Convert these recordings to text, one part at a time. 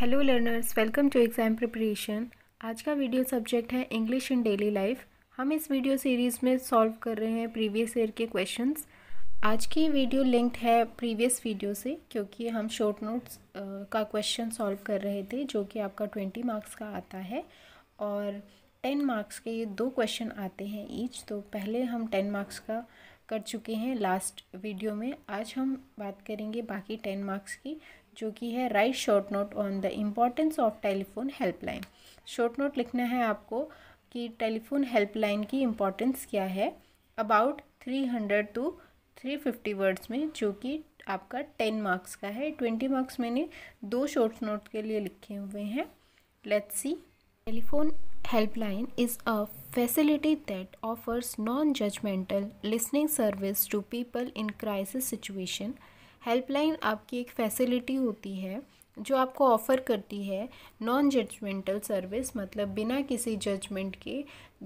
hello learners welcome to exam preparation आज का video subject है इंग्लिश इन डेली लाइफ हम इस वीडियो सीरीज़ में सॉल्व कर रहे हैं प्रीवियस ईयर के क्वेश्चंस आज की वीडियो लिंक्ड है प्रीवियस वीडियो से क्योंकि हम शॉर्ट नोट्स का क्वेश्चन सॉल्व कर रहे थे जो कि आपका ट्वेंटी मार्क्स का आता है और टेन मार्क्स के ये दो क्वेश्चन आते हैं ईच तो पहले हम टेन मार्क्स का कर चुके हैं लास्ट वीडियो में आज हम बात करेंगे बाकी टेन मार्क्स की जो कि है write short note on the importance of telephone helpline short note लिखना है आपको कि टेलीफोन हेल्पलाइन की इम्पॉर्टेंस क्या है about three hundred to three fifty words में जो कि आपका टेन मार्क्स का है ट्वेंटी मार्क्स मैंने दो शॉर्ट नोट के लिए लिखे हुए हैं let's see telephone helpline is a facility that offers non judgmental listening service to people in crisis situation helpline आपकी एक फैसिलिटी होती है जो आपको ऑफ़र करती है नॉन जजमेंटल सर्विस मतलब बिना किसी जजमेंट के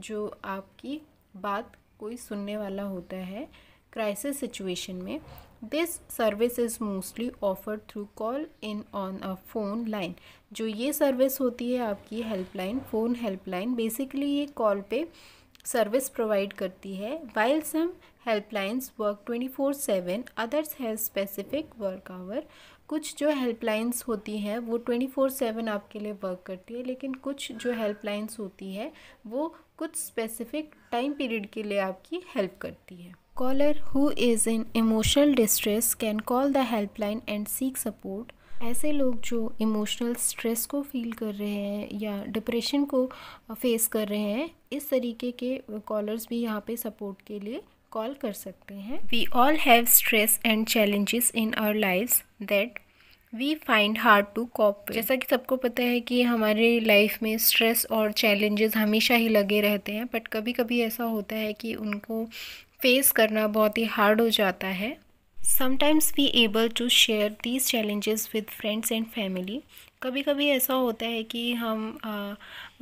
जो आपकी बात कोई सुनने वाला होता है क्राइसिस सिचुएशन में this service is mostly offer through call in on a phone line जो ये सर्विस होती है आपकी हेल्पलाइन फ़ोन हेल्पलाइन बेसिकली ये कॉल पे सर्विस प्रोवाइड करती है while some helplines work twenty four seven others has specific work hour कुछ जो हेल्पलाइंस होती हैं वो ट्वेंटी फोर सेवन आपके लिए वर्क करती है लेकिन कुछ जो हेल्पलाइंस होती है वो कुछ स्पेसिफिक टाइम पीरियड के लिए आपकी हेल्प करती है caller who is in emotional distress can call the helpline and seek support ऐसे लोग जो इमोशनल स्ट्रेस को फील कर रहे हैं या डिप्रेशन को फेस कर रहे हैं इस तरीके के कॉलर्स भी यहाँ पे सपोर्ट के लिए कॉल कर सकते हैं we all have stress and challenges in our lives that we find hard to cope जैसा कि सबको पता है कि हमारे लाइफ में स्ट्रेस और चैलेंजेस हमेशा ही लगे रहते हैं बट कभी कभी ऐसा होता है कि उनको फेस करना बहुत ही हार्ड हो जाता है sometimes we able to share these challenges with friends and family कभी कभी ऐसा होता है कि हम आ,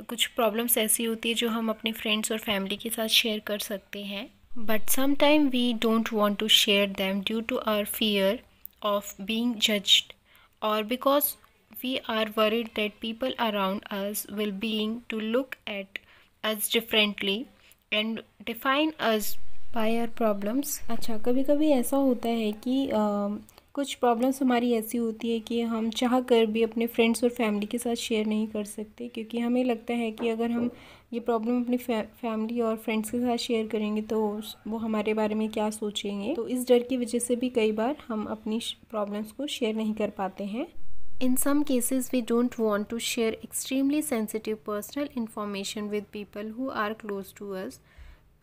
कुछ प्रॉब्लम्स ऐसी होती है जो हम अपने फ्रेंड्स और फैमिली के साथ शेयर कर सकते हैं but sometimes we don't want to share them due to our fear of being judged or because we are worried that people around us will begin to look at us differently and define us by our problems अच्छा कभी कभी ऐसा होता है कि कुछ problems हमारी ऐसी होती है कि हम चाह कर भी अपने फ्रेंड्स और फैमिली के साथ शेयर नहीं कर सकते क्योंकि हमें लगता है कि अगर हम ये प्रॉब्लम अपनी फैमिली और फ्रेंड्स के साथ शेयर करेंगे तो वो हमारे बारे में क्या सोचेंगे तो इस डर की वजह से भी कई बार हम अपनी प्रॉब्लम्स को शेयर नहीं कर पाते हैं in some cases we don't want to share extremely sensitive personal information with people who are close to us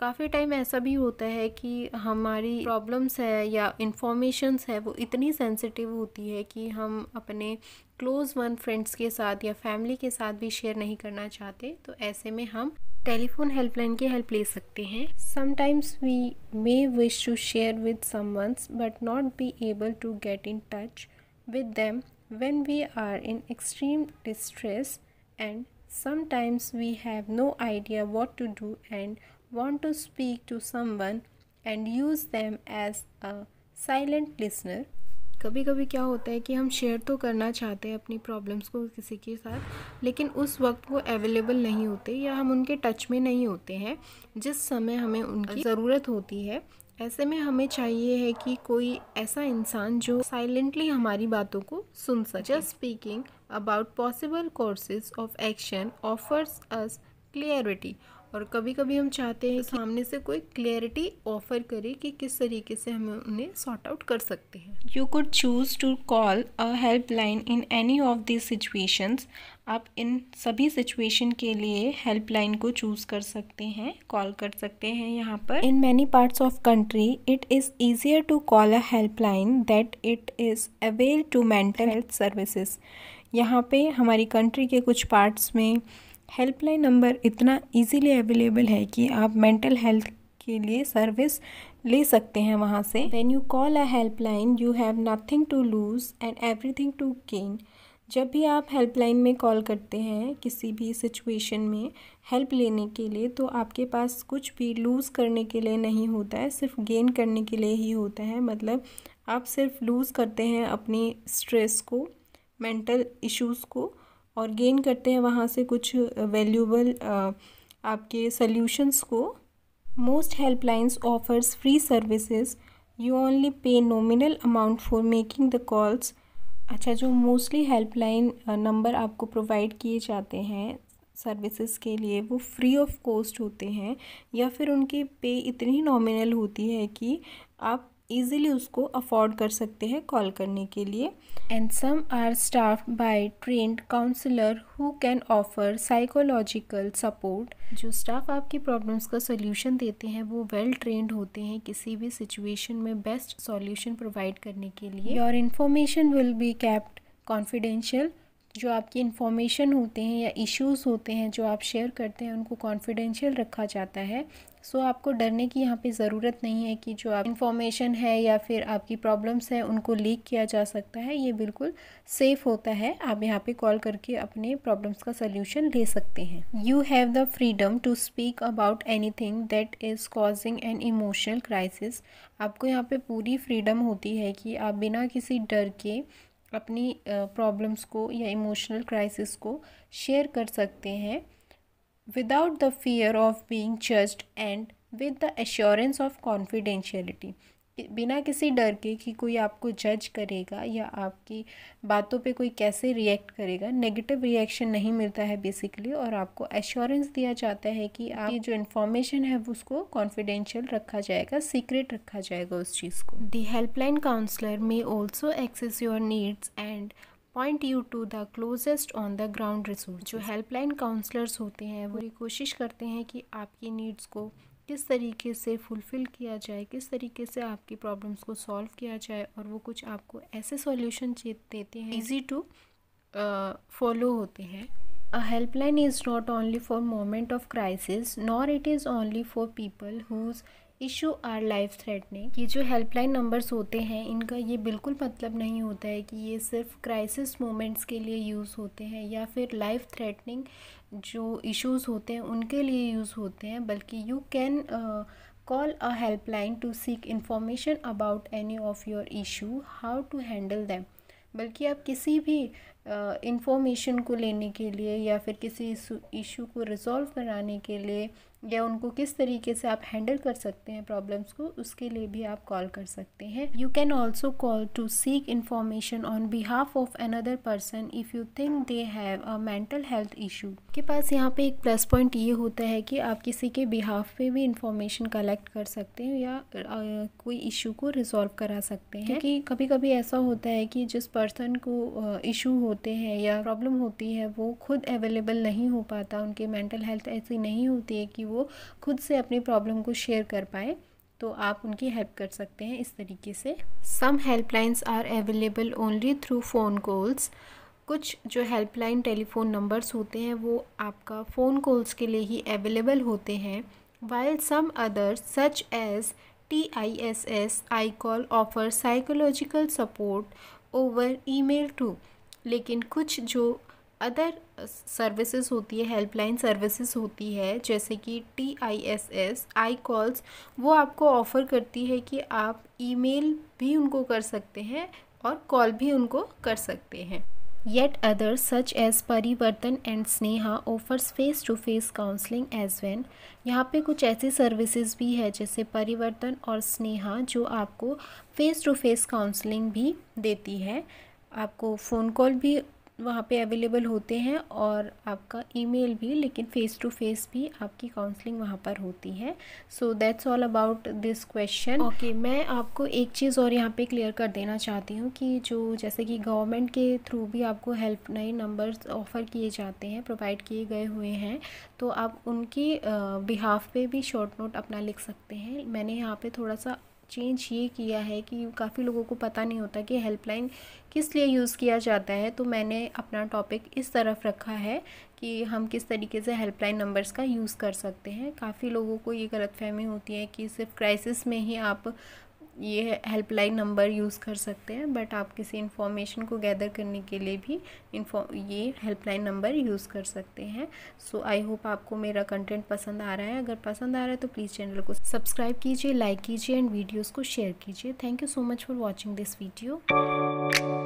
काफ़ी टाइम ऐसा भी होता है कि हमारी प्रॉब्लम्स है या इन्फॉर्मेशंस है वो इतनी सेंसिटिव होती है कि हम अपने क्लोज़ वन फ्रेंड्स के साथ या फैमिली के साथ भी शेयर नहीं करना चाहते तो ऐसे में हम टेलीफोन हेल्पलाइन की हेल्प ले सकते हैं sometimes we may wish to share with someone but not be able to get in touch with them when we are in extreme distress and sometimes we have no idea what to do and want to speak to someone and use them as a silent listener कभी कभी क्या होता है कि हम share तो करना चाहते हैं अपनी प्रॉब्लम्स को किसी के साथ लेकिन उस वक्त वो अवेलेबल नहीं होते या हम उनके टच में नहीं होते हैं जिस समय हमें उनकी ज़रूरत होती है ऐसे में हमें चाहिए है कि कोई ऐसा इंसान जो साइलेंटली हमारी बातों को सुन सके just speaking about possible courses of action offers us clarity और कभी कभी हम चाहते हैं कि सामने से कोई क्लियरिटी ऑफर करे कि किस तरीके से हम उन्हें सॉर्ट आउट कर सकते हैं you could choose to call a helpline in any of this situations आप इन सभी सिचुएशन के लिए हेल्पलाइन को चूज़ कर सकते हैं कॉल कर सकते हैं यहाँ पर in many parts of country it is easier to call a helpline that it is avail to mental health services यहाँ पे हमारी कंट्री के कुछ पार्ट्स में हेल्पलाइन नंबर इतना इजीली अवेलेबल है कि आप मेंटल हेल्थ के लिए सर्विस ले सकते हैं वहाँ से when you call a helpline you have nothing to lose and everything to gain जब भी आप हेल्पलाइन में कॉल करते हैं किसी भी सिचुएशन में हेल्प लेने के लिए तो आपके पास कुछ भी लूज़ करने के लिए नहीं होता है सिर्फ गेन करने के लिए ही होता है मतलब आप सिर्फ लूज़ करते हैं अपनी स्ट्रेस को मेंटल इश्यूज़ को और गेन करते हैं वहाँ से कुछ वैल्यूबल uh, uh, आपके सल्यूशंस को most helplines offers free services you only pay nominal amount for making the calls अच्छा जो मोस्टली हेल्पलाइन नंबर आपको प्रोवाइड किए जाते हैं सर्विसेज के लिए वो फ्री ऑफ कॉस्ट होते हैं या फिर उनकी पे इतनी नॉमिनल होती है कि आप ईजिली उसको अफोर्ड कर सकते हैं कॉल करने के लिए and some are staff by trained counsellor who can offer psychological support जो स्टाफ आपकी प्रॉब्लम्स का सोल्यूशन देते हैं वो वेल well ट्रेंड होते हैं किसी भी सिचुएशन में बेस्ट सॉल्यूशन प्रोवाइड करने के लिए your information will be kept confidential जो आपकी इन्फॉर्मेशन होते हैं या इश्यूज़ होते हैं जो आप शेयर करते हैं उनको कॉन्फिडेंशियल रखा जाता है सो so, आपको डरने की यहाँ पे ज़रूरत नहीं है कि जो आप इन्फॉर्मेशन है या फिर आपकी प्रॉब्लम्स हैं उनको लीक किया जा सकता है ये बिल्कुल सेफ़ होता है आप यहाँ पे कॉल करके अपने प्रॉब्लम्स का सोल्यूशन ले सकते हैं you have the freedom to speak about anything that is causing an emotional crisis आपको यहाँ पे पूरी फ्रीडम होती है कि आप बिना किसी डर के अपनी प्रॉब्लम्स को या इमोशनल क्राइसिस को शेयर कर सकते हैं without the fear of being judged and with the assurance of confidentiality बिना किसी डर के कि कोई आपको जज करेगा या आपकी बातों पे कोई कैसे रिएक्ट करेगा नेगेटिव रिएक्शन नहीं मिलता है बेसिकली और आपको एश्योरेंस दिया जाता है कि आप जो इन्फॉर्मेशन है उसको कॉन्फिडेंशियल रखा जाएगा सीक्रेट रखा जाएगा उस चीज़ को the helpline counsellor may also access your needs and point you to the closest on the ground resource जो हेल्पलाइन काउंसलर्स होते हैं वो कोशिश करते हैं कि आपकी नीड्स को किस तरीके से फुलफ़िल किया जाए किस तरीके से आपकी प्रॉब्लम्स को सॉल्व किया जाए और वो कुछ आपको ऐसे सॉल्यूशन देते हैं इजी टू फॉलो होते हैं a helpline is not only for moment of crisis nor it is only for people whose issue are life threatening ये जो हेल्पलाइन नंबर्स होते हैं इनका ये बिल्कुल मतलब नहीं होता है कि ये सिर्फ क्राइसिस मोमेंट्स के लिए यूज़ होते हैं या फिर लाइफ थ्रेटनिंग जो इश्यूज़ होते हैं उनके लिए यूज़ होते हैं बल्कि you can call a helpline to seek information about any of your issue how to handle them बल्कि आप किसी भी इंफॉर्मेशन को लेने के लिए या फिर किसी इशू को रिजॉल्व कराने के लिए या उनको किस तरीके से आप हैंडल कर सकते हैं प्रॉब्लम्स को उसके लिए भी आप कॉल कर सकते हैं you can also call to seek information on behalf of another person if you think they have a mental health issue के पास यहाँ पे एक प्लस पॉइंट ये होता है कि आप किसी के बिहाफ पे भी इंफॉर्मेशन कलेक्ट कर सकते हैं या आ, कोई इशू को रिजॉल्व करा सकते हैं क्योंकि कभी कभी ऐसा होता है कि जिस पर्सन को इशू होता होते हैं या प्रॉब्लम होती है वो खुद अवेलेबल नहीं हो पाता उनकी मेंटल हेल्थ ऐसी नहीं होती है कि वो खुद से अपनी प्रॉब्लम को शेयर कर पाए तो आप उनकी हेल्प कर सकते हैं इस तरीके से some helplines are available only through phone calls कुछ जो हेल्पलाइन टेलीफ़ोन नंबर्स होते हैं वो आपका फ़ोन कॉल्स के लिए ही अवेलेबल होते हैं while some others such as T I S S I call offer psychological support over email too लेकिन कुछ जो अदर सर्विसेज uh, होती है हेल्पलाइन सर्विसेज होती है जैसे कि T I S S I calls वो आपको ऑफ़र करती है कि आप ईमेल भी उनको कर सकते हैं और कॉल भी उनको कर सकते हैं yet other such as Parivartan and Sneha offers face to face counselling as well यहाँ पे कुछ ऐसी सर्विसेज भी है जैसे परिवर्तन और स्नेहा जो आपको फेस टू फेस काउंसलिंग भी देती है आपको फ़ोन कॉल भी वहाँ पे अवेलेबल होते हैं और आपका ईमेल भी लेकिन फ़ेस टू फेस भी आपकी काउंसलिंग वहाँ पर होती है so that's all about this question okay मैं आपको एक चीज़ और यहाँ पे क्लियर कर देना चाहती हूँ कि जो जैसे कि गवर्नमेंट के थ्रू भी आपको हेल्प नए नंबर्स ऑफ़र किए जाते हैं प्रोवाइड किए गए हुए हैं तो आप उनकी बिहाफ पे भी शॉर्ट नोट अपना लिख सकते हैं मैंने यहाँ पर थोड़ा सा चेंज ये किया है कि काफ़ी लोगों को पता नहीं होता कि हेल्पलाइन किस लिए यूज़ किया जाता है तो मैंने अपना टॉपिक इस तरफ रखा है कि हम किस तरीके से हेल्पलाइन नंबर्स का यूज़ कर सकते हैं काफ़ी लोगों को ये गलतफहमी होती है कि सिर्फ क्राइसिस में ही आप ये हेल्पलाइन नंबर यूज़ कर सकते हैं बट आप किसी इन्फॉर्मेशन को गैदर करने के लिए भी ये हेल्पलाइन नंबर यूज़ कर सकते हैं सो आई होप आपको मेरा कंटेंट पसंद आ रहा है अगर पसंद आ रहा है तो प्लीज़ चैनल को सब्सक्राइब कीजिए लाइक कीजिए एंड वीडियोज़ को शेयर कीजिए thank you so much for watching this video